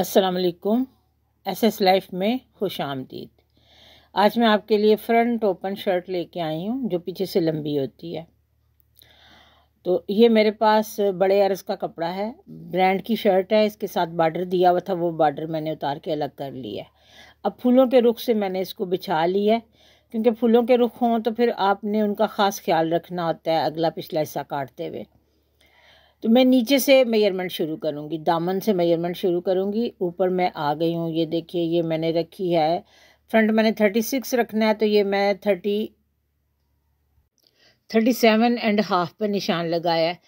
असलकुम S S life में खुश आमदीद आज मैं आपके लिए फ्रंट ओपन शर्ट लेके आई हूँ जो पीछे से लंबी होती है तो ये मेरे पास बड़े अरस का कपड़ा है ब्रांड की शर्ट है इसके साथ बार्डर दिया हुआ था वो बार्डर मैंने उतार के अलग कर लिया है अब फूलों के रुख से मैंने इसको बिछा लिया है क्योंकि फूलों के रुख हों तो फिर आपने उनका ख़ास ख्याल रखना होता है अगला पिछला हिस्सा काटते हुए तो मैं नीचे से मेयरमेंट शुरू करूँगी दामन से मेयरमेंट शुरू करूँगी ऊपर मैं आ गई हूँ ये देखिए ये मैंने रखी है फ्रंट मैंने थर्टी सिक्स रखना है तो ये मैं thirty thirty seven and half पर निशान लगाया है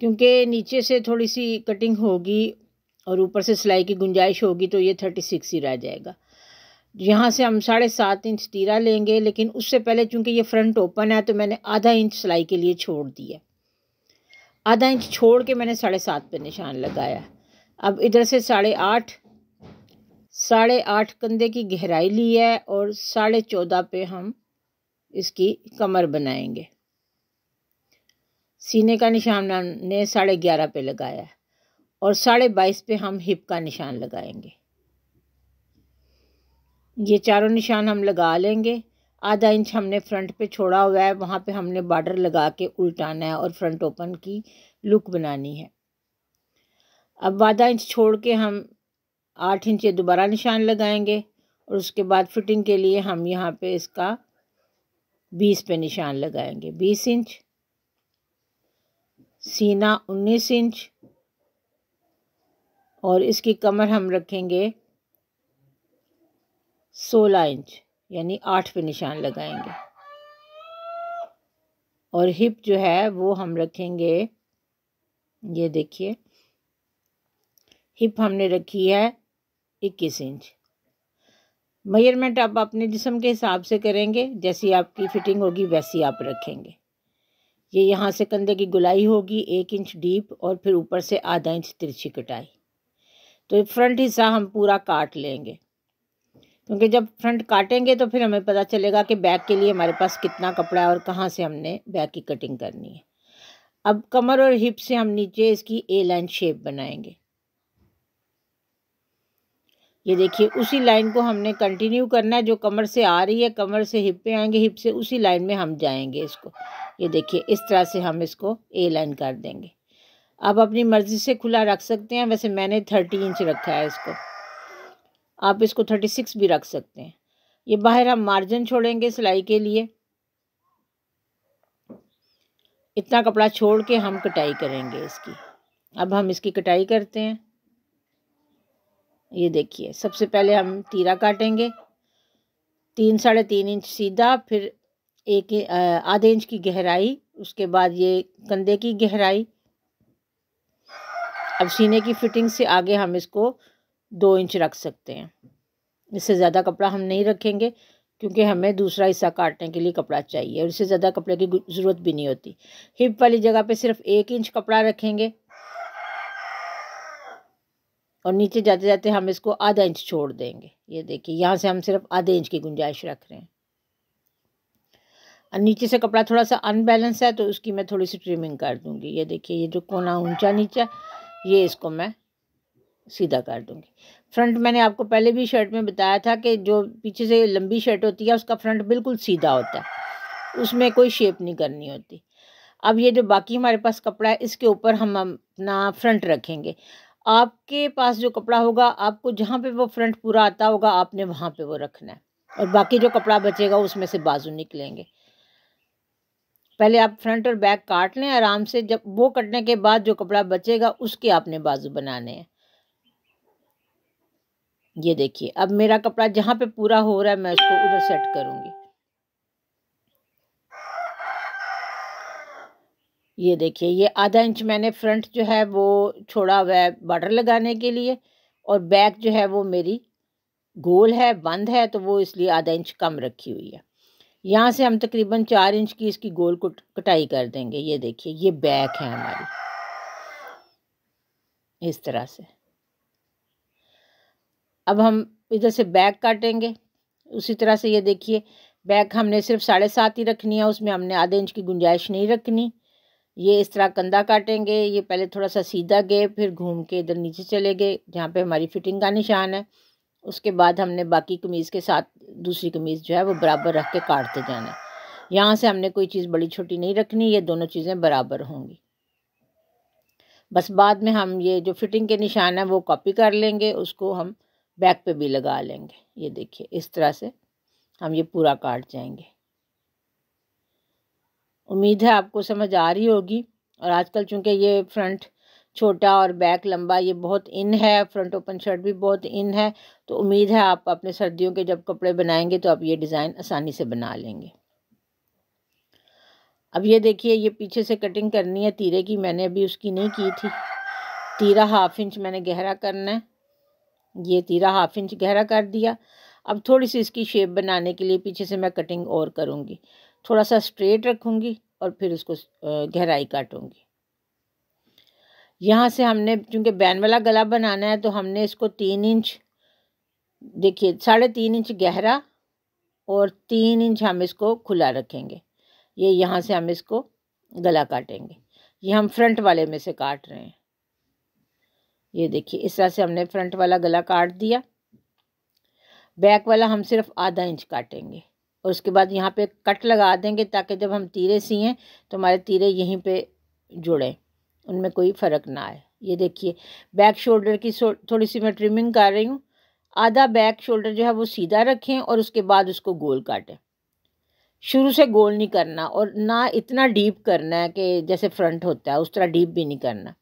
क्योंकि नीचे से थोड़ी सी कटिंग होगी और ऊपर से सिलाई की गुंजाइश होगी तो ये थर्टी सिक्स ही रह जाएगा यहाँ से हम साढ़े सात इंच तीरा लेंगे लेकिन उससे पहले चूंकि ये फ्रंट ओपन है तो मैंने आधा इंच सिलाई के लिए छोड़ दिया आधा इंच छोड़ के मैंने साढ़े सात पर निशान लगाया अब इधर से साढ़े आठ साढ़े आठ कंधे की गहराई ली है और साढ़े चौदह पे हम इसकी कमर बनाएंगे सीने का निशान ने साढ़े ग्यारह पे लगाया और साढ़े बाईस पे हम हिप का निशान लगाएंगे ये चारों निशान हम लगा लेंगे आधा इंच हमने फ्रंट पे छोड़ा हुआ है वहाँ पे हमने बॉर्डर लगा के उल्टाना है और फ्रंट ओपन की लुक बनानी है अब आधा इंच छोड़ के हम आठ इंच दोबारा निशान लगाएंगे और उसके बाद फिटिंग के लिए हम यहाँ पे इसका बीस पे निशान लगाएंगे बीस इंच सीना उन्नीस इंच और इसकी कमर हम रखेंगे सोलह इंच यानी आठ पे निशान लगाएंगे और हिप जो है वो हम रखेंगे ये देखिए हिप हमने रखी है इक्कीस इंच मेजरमेंट आप अपने जिसम के हिसाब से करेंगे जैसी आपकी फ़िटिंग होगी वैसी आप रखेंगे ये यहाँ से कंधे की गुलाई होगी एक इंच डीप और फिर ऊपर से आधा इंच तिरछी कटाई तो फ्रंट हिस्सा हम पूरा काट लेंगे क्योंकि जब फ्रंट काटेंगे तो फिर हमें पता चलेगा कि बैक के लिए हमारे पास कितना कपड़ा है और कहाँ से हमने बैक की कटिंग करनी है अब कमर और हिप से हम नीचे इसकी ए लाइन शेप बनाएंगे ये देखिए उसी लाइन को हमने कंटिन्यू करना है जो कमर से आ रही है कमर से हिप पे आएंगे हिप से उसी लाइन में हम जाएंगे इसको ये देखिए इस तरह से हम इसको ए लाइन कर देंगे आप अपनी मर्ज़ी से खुला रख सकते हैं वैसे मैंने थर्टी इंच रखा है इसको आप इसको थर्टी सिक्स भी रख सकते हैं ये बाहर हम मार्जिन छोड़ेंगे सिलाई के लिए इतना कपड़ा छोड़ के हम कटाई करेंगे इसकी अब हम इसकी कटाई करते हैं ये देखिए सबसे पहले हम तीरा काटेंगे तीन साढ़े तीन इंच सीधा फिर एक आधे इंच की गहराई उसके बाद ये कंधे की गहराई अब सीने की फिटिंग से आगे हम इसको दो इंच रख सकते हैं इससे ज़्यादा कपड़ा हम नहीं रखेंगे क्योंकि हमें दूसरा हिस्सा काटने के लिए कपड़ा चाहिए और इससे ज़्यादा कपड़े की ज़रूरत भी नहीं होती हिप वाली जगह पे सिर्फ एक इंच कपड़ा रखेंगे और नीचे जाते जाते हम इसको आधा इंच छोड़ देंगे ये देखिए यहाँ से हम सिर्फ आधे इंच की गुंजाइश रख रहे हैं और नीचे से कपड़ा थोड़ा सा अनबैलेंस है तो उसकी मैं थोड़ी सी ट्रिमिंग कर दूँगी ये देखिए ये जो कोना ऊँचा नीचा ये इसको मैं सीधा कर दूंगी फ्रंट मैंने आपको पहले भी शर्ट में बताया था कि जो पीछे से लंबी शर्ट होती है उसका फ्रंट बिल्कुल सीधा होता है उसमें कोई शेप नहीं करनी होती अब ये जो बाकी हमारे पास कपड़ा है इसके ऊपर हम अपना फ्रंट रखेंगे आपके पास जो कपड़ा होगा आपको जहाँ पे वो फ्रंट पूरा आता होगा आपने वहाँ पे वो रखना है और बाकी जो कपड़ा बचेगा उसमें से बाजू निकलेंगे पहले आप फ्रंट और बैक काट लें आराम से जब वो कटने के बाद जो कपड़ा बचेगा उसके आपने बाजू बनाने हैं ये देखिए अब मेरा कपड़ा जहाँ पे पूरा हो रहा है मैं उसको उधर सेट करूँगी ये देखिए ये आधा इंच मैंने फ्रंट जो है वो छोड़ा हुआ है बॉर्डर लगाने के लिए और बैक जो है वो मेरी गोल है बंद है तो वो इसलिए आधा इंच कम रखी हुई है यहाँ से हम तकरीबन चार इंच की इसकी गोल को कटाई कर देंगे ये देखिए ये बैक है हमारी इस तरह से अब हम इधर से बैक काटेंगे उसी तरह से ये देखिए बैक हमने सिर्फ साढ़े सात ही रखनी है उसमें हमने आधे इंच की गुंजाइश नहीं रखनी ये इस तरह कंधा काटेंगे ये पहले थोड़ा सा सीधा गए फिर घूम के इधर नीचे चले गए जहाँ पे हमारी फिटिंग का निशान है उसके बाद हमने बाकी कमीज़ के साथ दूसरी कमीज़ जो है वो बराबर रख के काटते जाना है यहाँ से हमने कोई चीज़ बड़ी छोटी नहीं रखनी ये दोनों चीज़ें बराबर होंगी बस बाद में हम ये जो फिटिंग के निशान है वो कॉपी कर लेंगे उसको हम बैक पे भी लगा लेंगे ये देखिए इस तरह से हम ये पूरा काट जाएंगे उम्मीद है आपको समझ आ रही होगी और आजकल चूंकि ये फ्रंट छोटा और बैक लंबा ये बहुत इन है फ्रंट ओपन शर्ट भी बहुत इन है तो उम्मीद है आप अपने सर्दियों के जब कपड़े बनाएंगे तो आप ये डिज़ाइन आसानी से बना लेंगे अब ये देखिए ये पीछे से कटिंग करनी है तीरे की मैंने अभी उसकी नहीं की थी तीरा हाफ इंच मैंने गहरा करना है ये तीरा हाफ इंच गहरा कर दिया अब थोड़ी सी इसकी शेप बनाने के लिए पीछे से मैं कटिंग और करूँगी थोड़ा सा स्ट्रेट रखूँगी और फिर उसको गहराई काटूँगी यहाँ से हमने चूँकि बैन वाला गला बनाना है तो हमने इसको तीन इंच देखिए साढ़े तीन इंच गहरा और तीन इंच हम इसको खुला रखेंगे ये यह यहाँ से हम इसको गला काटेंगे ये हम फ्रंट वाले में से काट रहे हैं ये देखिए इस तरह से हमने फ्रंट वाला गला काट दिया बैक वाला हम सिर्फ आधा इंच काटेंगे और उसके बाद यहाँ पे कट लगा देंगे ताकि जब हम तीरे सीएं तो हमारे तीरे यहीं पे जुड़ें उनमें कोई फ़र्क ना आए ये देखिए बैक शोल्डर की थोड़ी सी मैं ट्रिमिंग कर रही हूँ आधा बैक शोल्डर जो है वो सीधा रखें और उसके बाद उसको गोल काटें शुरू से गोल नहीं करना और ना इतना डीप करना है कि जैसे फ्रंट होता है उस तरह डीप भी नहीं करना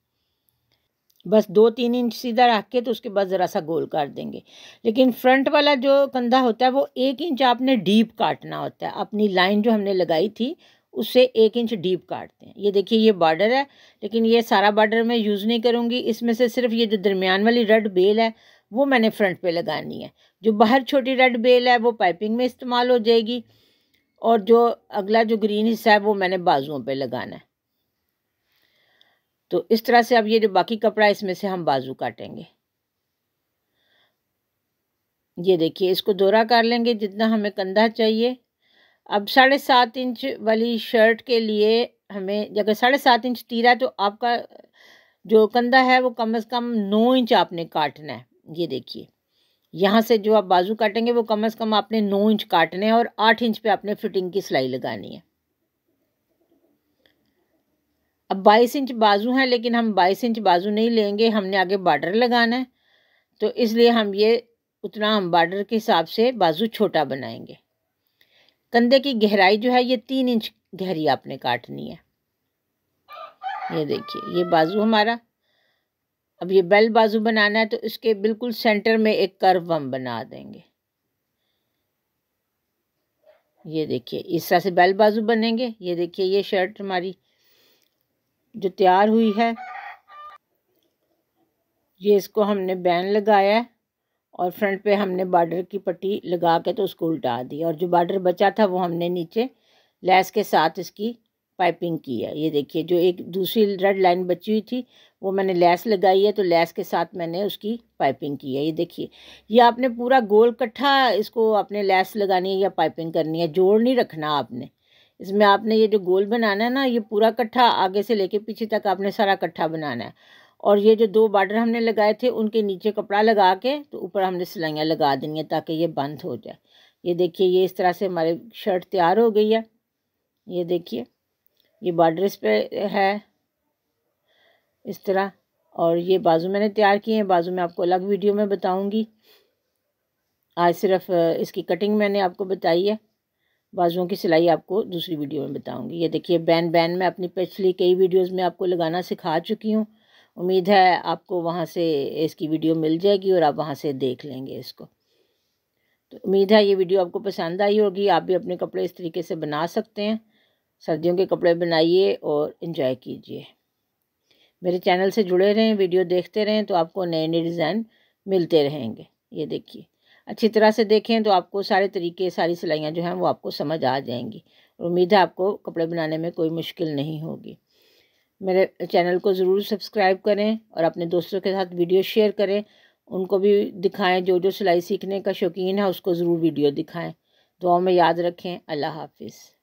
बस दो तीन इंच सीधा रख के तो उसके बाद ज़रा सा गोल कर देंगे लेकिन फ्रंट वाला जो कंधा होता है वो एक इंच आपने डीप काटना होता है अपनी लाइन जो हमने लगाई थी उससे एक इंच डीप काटते हैं ये देखिए ये बॉर्डर है लेकिन ये सारा बॉर्डर मैं यूज़ नहीं करूँगी इसमें से सिर्फ ये जो दरमियान वाली रेड बेल है वो मैंने फ्रंट पे लगानी है जो बाहर छोटी रेड बेल है वो पाइपिंग में इस्तेमाल हो जाएगी और जो अगला जो ग्रीन हिस्सा है वो मैंने बाजुओं पे लगाना है तो इस तरह से अब ये जो बाकी कपड़ा है इसमें से हम बाजू काटेंगे ये देखिए इसको दोहरा कर लेंगे जितना हमें कंधा चाहिए अब साढ़े सात इंच वाली शर्ट के लिए हमें अगर साढ़े सात इंच तीरा तो आपका जो कंधा है वो कम से कम नौ इंच आपने काटना है ये देखिए यहाँ से जो आप बाजू काटेंगे वो कम से कम आपने नौ इंच काटने हैं और आठ इंच पे आपने फिटिंग की सिलाई लगानी है अब 22 इंच बाजू हैं लेकिन हम 22 इंच बाजू नहीं लेंगे हमने आगे बॉर्डर लगाना है तो इसलिए हम ये उतना हम बॉर्डर के हिसाब से बाजू छोटा बनाएंगे कंधे की गहराई जो है ये तीन इंच गहरी आपने काटनी है ये देखिए ये बाजू हमारा अब ये बेल बाजू बनाना है तो इसके बिल्कुल सेंटर में एक कर्व हम बना देंगे ये देखिए इस तरह से बेल बाजू बनेंगे ये देखिए ये शर्ट हमारी जो तैयार हुई है ये इसको हमने बैन लगाया है और फ्रंट पे हमने बॉर्डर की पट्टी लगा के तो उसको उल्टा दी और जो बॉर्डर बचा था वो हमने नीचे लैस के साथ इसकी पाइपिंग की है ये देखिए जो एक दूसरी रेड लाइन बची हुई थी वो मैंने लैस लगाई है तो लैस के साथ मैंने उसकी पाइपिंग की है ये देखिए ये आपने पूरा गोल कट्ठा इसको आपने लैस लगानी है या पाइपिंग करनी है जोड़ नहीं रखना आपने इसमें आपने ये जो गोल बनाना है ना ये पूरा कट्ठा आगे से लेके पीछे तक आपने सारा कट्ठा बनाना है और ये जो दो बार्डर हमने लगाए थे उनके नीचे कपड़ा लगा के तो ऊपर हमने सिलाइयाँ लगा देनी है ताकि ये बंद हो जाए ये देखिए ये इस तरह से हमारी शर्ट तैयार हो गई है ये देखिए ये बार्डर इस पर है इस तरह और ये बाजू मैंने तैयार किए हैं बाजू मैं आपको अलग वीडियो में बताऊंगी आज सिर्फ इसकी कटिंग मैंने आपको बताई है बाजुओं की सिलाई आपको दूसरी वीडियो में बताऊंगी ये देखिए बैन बैन में अपनी पिछली कई वीडियोस में आपको लगाना सिखा चुकी हूँ उम्मीद है आपको वहाँ से इसकी वीडियो मिल जाएगी और आप वहाँ से देख लेंगे इसको तो उम्मीद है ये वीडियो आपको पसंद आई होगी आप भी अपने कपड़े इस तरीके से बना सकते हैं सर्दियों के कपड़े बनाइए और इन्जॉय कीजिए मेरे चैनल से जुड़े रहें वीडियो देखते रहें तो आपको नए नए डिज़ाइन मिलते रहेंगे ये देखिए अच्छी तरह से देखें तो आपको सारे तरीके सारी सिलाइयाँ जो हैं वो आपको समझ आ जाएंगी उम्मीद है आपको कपड़े बनाने में कोई मुश्किल नहीं होगी मेरे चैनल को ज़रूर सब्सक्राइब करें और अपने दोस्तों के साथ वीडियो शेयर करें उनको भी दिखाएं जो जो सिलाई सीखने का शौकीन है उसको ज़रूर वीडियो दिखाएं दुआओं में याद रखें अल्लाह हाफिज़